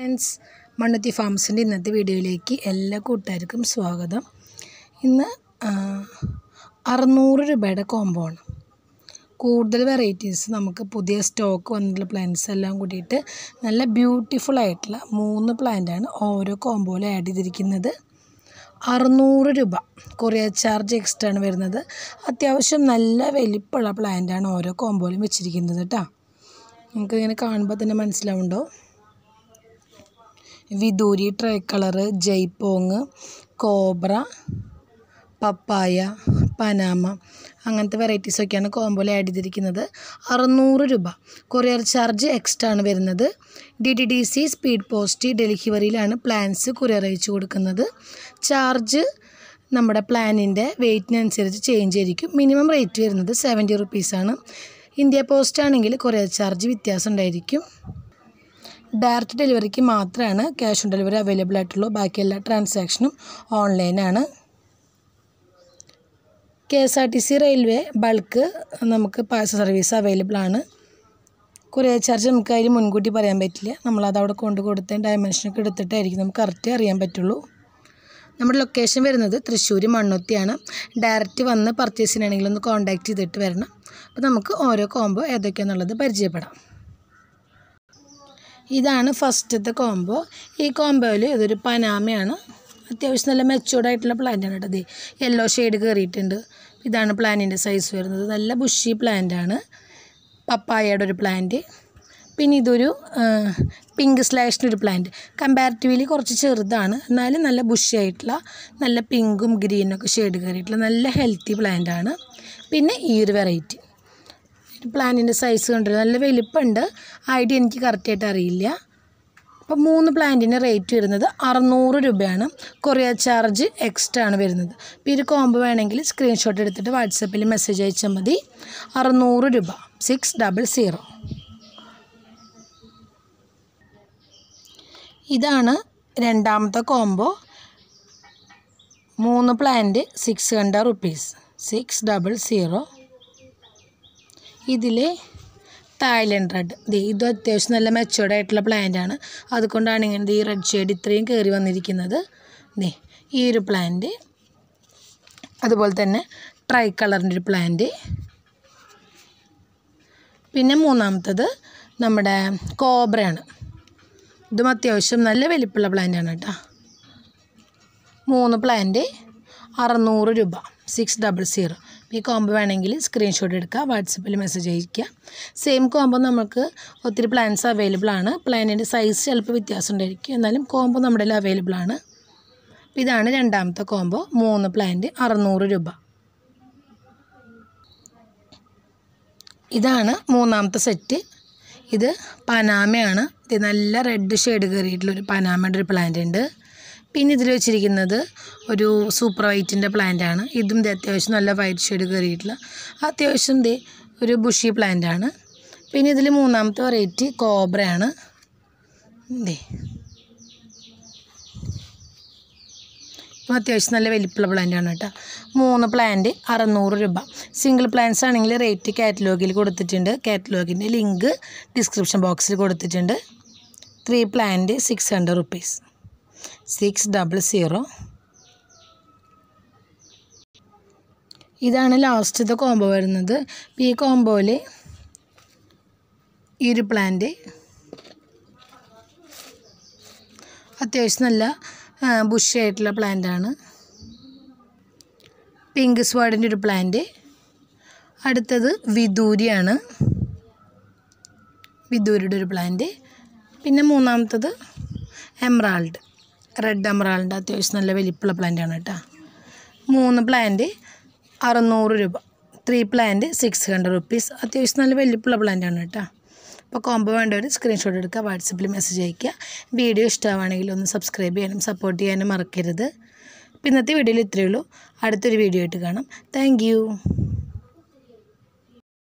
friends Mannuthy ഫാംസിൻ്റെ ഇന്നത്തെ വീഡിയോയിലേക്ക് എല്ലാ കൂട്ടുകാർക്കും സ്വാഗതം ഇന്ന് അറുന്നൂറ് രൂപയുടെ കോംബോ ആണ് കൂടുതൽ വെറൈറ്റീസ് നമുക്ക് പുതിയ സ്റ്റോക്ക് വന്നിട്ടുള്ള പ്ലാന്റ്സ് എല്ലാം കൂടിയിട്ട് നല്ല ബ്യൂട്ടിഫുൾ ആയിട്ടുള്ള മൂന്ന് പ്ലാന്റാണ് ഓരോ കോംബോയിൽ ആഡ് ചെയ്തിരിക്കുന്നത് അറുന്നൂറ് രൂപ കൊറിയർ ചാർജ് എക്സ്ട്രാ ആണ് വരുന്നത് അത്യാവശ്യം നല്ല വലിപ്പമുള്ള പ്ലാന്റാണ് ഓരോ കോംബോയിലും വെച്ചിരിക്കുന്നത് കേട്ടോ ഇങ്ങനെ കാണുമ്പോൾ തന്നെ മനസ്സിലാവുണ്ടോ വിദൂരി ട്രൈ കളറ് ജയ്പോങ് കോബ്ര പപ്പായ പനാമ അങ്ങനത്തെ വെറൈറ്റീസൊക്കെയാണ് കോംബോയിൽ ആഡ് ചെയ്തിരിക്കുന്നത് അറുന്നൂറ് രൂപ കൊറിയർ ചാർജ് എക്സ്ട്രാ ആണ് വരുന്നത് D D D C speed post ഡെലിവറിയിലാണ് പ്ലാൻസ് കൊറിയർ അയച്ചു കൊടുക്കുന്നത് ചാർജ് നമ്മുടെ പ്ലാനിൻ്റെ വെയ്റ്റിനനുസരിച്ച് ചേഞ്ച് ആയിരിക്കും മിനിമം റേറ്റ് വരുന്നത് സെവൻറ്റി റുപ്പീസാണ് ഇന്ത്യ പോസ്റ്റ് ആണെങ്കിൽ കൊറിയർ ചാർജ് വ്യത്യാസം ഉണ്ടായിരിക്കും ഡയറക്റ്റ് ഡെലിവറിക്ക് മാത്രമാണ് ക്യാഷ് ഓൺ ഡെലിവറി അവൈലബിൾ ആയിട്ടുള്ളൂ ബാക്കി എല്ലാ ട്രാൻസാക്ഷനും ഓൺലൈനാണ് K S R T C railway bulk നമുക്ക് പാഴ്സൽ സർവീസ് അവൈലബിൾ ആണ് കുറേ ചാർജ് നമുക്ക് അതിൽ മുൻകൂട്ടി പറയാൻ പറ്റില്ല നമ്മളത് അവിടെ കൊണ്ട് കൊടുത്ത ഡയമെൻഷനൊക്കെ എടുത്തിട്ടായിരിക്കും നമുക്ക് കറക്റ്റ് അറിയാൻ പറ്റുള്ളൂ നമ്മുടെ ലൊക്കേഷൻ വരുന്നത് തൃശ്ശൂർ മണ്ണൊത്തിയാണ് ഡയറക്റ്റ് വന്ന് പർച്ചേസിനാണെങ്കിൽ ഒന്ന് കോൺടാക്റ്റ് ചെയ്തിട്ട് വരണം അപ്പോൾ നമുക്ക് ഓരോ കോംബോ ഏതൊക്കെയാണെന്നുള്ളത് പരിചയപ്പെടാം ഇതാണ് ഫസ്റ്റത്തെ കോംബോ ഈ കോംബോയിൽ ഇതൊരു പനാമയാണ് അത്യാവശ്യം നല്ല മെച്ചൂർഡായിട്ടുള്ള പ്ലാന്റാണ് കേട്ടത് യെല്ലോ ഷെയ്ഡ് കയറിയിട്ടുണ്ട് ഇതാണ് പ്ലാന്റിൻ്റെ സൈസ് വരുന്നത് നല്ല ബുഷി പ്ലാന്റാണ് പപ്പായയുടെ ഒരു പ്ലാന്റ് പിന്നെ ഇതൊരു പിങ്ക് സ്ലാഷിൻ്റെ ഒരു പ്ലാന്റ് കമ്പാരിറ്റീവ്ലി കുറച്ച് ചെറുതാണ് എന്നാലും നല്ല ആയിട്ടുള്ള നല്ല പിങ്കും ഗ്രീനും ഒക്കെ ഷെയ്ഡ് കയറിയിട്ടുള്ള നല്ല ഹെൽത്തി പ്ലാന്റാണ് പിന്നെ ഈ ഒരു വെറൈറ്റി പ്ലാനിൻ്റെ സൈസ് കണ്ടിരുന്നു നല്ല വലിപ്പമുണ്ട് ഐഡിയ എനിക്ക് കറക്റ്റായിട്ട് അറിയില്ല അപ്പോൾ മൂന്ന് പ്ലാന്റിൻ്റെ റേറ്റ് വരുന്നത് അറുന്നൂറ് രൂപയാണ് കൊറിയർ ചാർജ് എക്സ്ട്രാ ആണ് വരുന്നത് അപ്പോൾ ഇത് കോംബോ വേണമെങ്കിൽ സ്ക്രീൻഷോട്ട് എടുത്തിട്ട് വാട്സപ്പിൽ മെസ്സേജ് അയച്ചാൽ മതി അറുന്നൂറ് രൂപ സിക്സ് ഡബിൾ സീറോ ഇതാണ് രണ്ടാമത്തെ കോംബോ മൂന്ന് plant six hundred rupees six double zero ഇതിൽ തായ്ലൻഡ് റെഡ് ഇത് ഇതും അത്യാവശ്യം നല്ല മെച്ചുവേർഡ് ആയിട്ടുള്ള പ്ലാന്റാണ് അതുകൊണ്ടാണ് ഇങ്ങനത്തെ ഈ റെഡ് ഷെയ്ഡ് ഇത്രയും കയറി വന്നിരിക്കുന്നത് ദേ ഈ ഒരു പ്ലാന്റ് അതുപോലെ തന്നെ ട്രൈ കളറിൻ്റെ ഒരു പ്ലാന്റ് പിന്നെ മൂന്നാമത്തത് നമ്മുടെ കോബ്രയാണ് ഇതും അത്യാവശ്യം നല്ല വലിപ്പമുള്ള പ്ലാന്റാണ് കേട്ടോ മൂന്ന് പ്ലാന്റ് അറുന്നൂറ് രൂപ സിക്സ് ഡബിൾ സീറോ ഈ കോംബോ വേണമെങ്കിൽ സ്ക്രീൻഷോട്ട് എടുക്കുക വാട്സപ്പിൽ മെസ്സേജ് അയക്കുക സെയിം കോംബോ നമുക്ക് ഒത്തിരി പ്ലാൻസ് അവൈലബിൾ ആണ് പ്ലാനിൻ്റെ സൈസ് ചിലപ്പോൾ വ്യത്യാസം ഉണ്ടായിരിക്കും എന്നാലും കോംബോ നമ്മുടെ അവൈലബിൾ ആണ് ഇതാണ് രണ്ടാമത്തെ കോംബോ മൂന്ന് പ്ലാന്റ് അറുന്നൂറ് രൂപ ഇതാണ് മൂന്നാമത്തെ സെറ്റ് ഇത് പനാമയാണ് ഇത് നല്ല റെഡ് ഷെയ്ഡ് കയറിയിട്ടുള്ളൊരു പനാമയുടെ ഒരു പ്ലാന്റ് ഉണ്ട് പിന്നെ ഇതിൽ വെച്ചിരിക്കുന്നത് ഒരു സൂപ്പർ വൈറ്റിൻ്റെ ആണ് ഇതും ഇത് അത്യാവശ്യം നല്ല വൈറ്റ് ഷെയ്ഡ് കയറിയിട്ടുള്ള അത്യാവശ്യം ദേ ഒരു ബുഷി പ്ലാന്റ് ആണ് പിന്നെ ഇതിൽ മൂന്നാമത്തെ വെറൈറ്റി കോബ്രയാണ് ദേ അത്യാവശ്യം നല്ല വലിപ്പുള്ള പ്ലാന്റാണ് കേട്ടോ മൂന്ന് പ്ലാന്റ് അറുന്നൂറ് രൂപ സിംഗിൾ പ്ലാന്റ്സ് ആണെങ്കിൽ റേറ്റ് കാറ്റലോഗിൽ കൊടുത്തിട്ടുണ്ട് കാറ്റലോഗിൻ്റെ ലിങ്ക് ഡിസ്ക്രിപ്ഷൻ ബോക്സിൽ കൊടുത്തിട്ടുണ്ട് three plant six hundred rupees six double zero ഇതാണ് ലാസ്റ്റത്തെ കോംബോ വരുന്നത് ഈ കോംബോയിൽ ഈ ഒരു പ്ലാന്റ് അത്യാവശ്യം നല്ല ബുഷായിട്ടുള്ള പ്ലാന്റാണ് പിങ്ക് സ്വാഡിൻ്റെ ഒരു പ്ലാന്റ് അടുത്തത് വിദൂരിയാണ് വിദൂരിയുടെ ഒരു പ്ലാന്റ് പിന്നെ മൂന്നാമത്തത് എംറാൾഡ് റെഡ് അമറാളിൻ്റെ അത്യാവശ്യം നല്ല വലിപ്പുള്ള ആണ് കേട്ടോ മൂന്ന് പ്ലാന്റ് അറുന്നൂറ് രൂപ three plant six hundred rupees അത്യാവശ്യം നല്ല വലിപ്പുള്ള ആണ് കേട്ടോ അപ്പോൾ കോംബോ വേണ്ടവർ സ്ക്രീൻഷോട്ട് എടുക്കുക വാട്സപ്പിൽ മെസ്സേജ് അയയ്ക്കുക വീഡിയോ ഇഷ്ടമാണെങ്കിൽ ഒന്ന് സബ്സ്ക്രൈബ് ചെയ്യാനും സപ്പോർട്ട് ചെയ്യാനും മറക്കരുത് ഇന്നത്തെ വീഡിയോയിൽ ഇത്രയേ ഉള്ളൂ അടുത്തൊരു വീഡിയോ ആയിട്ട് കാണാം താങ്ക്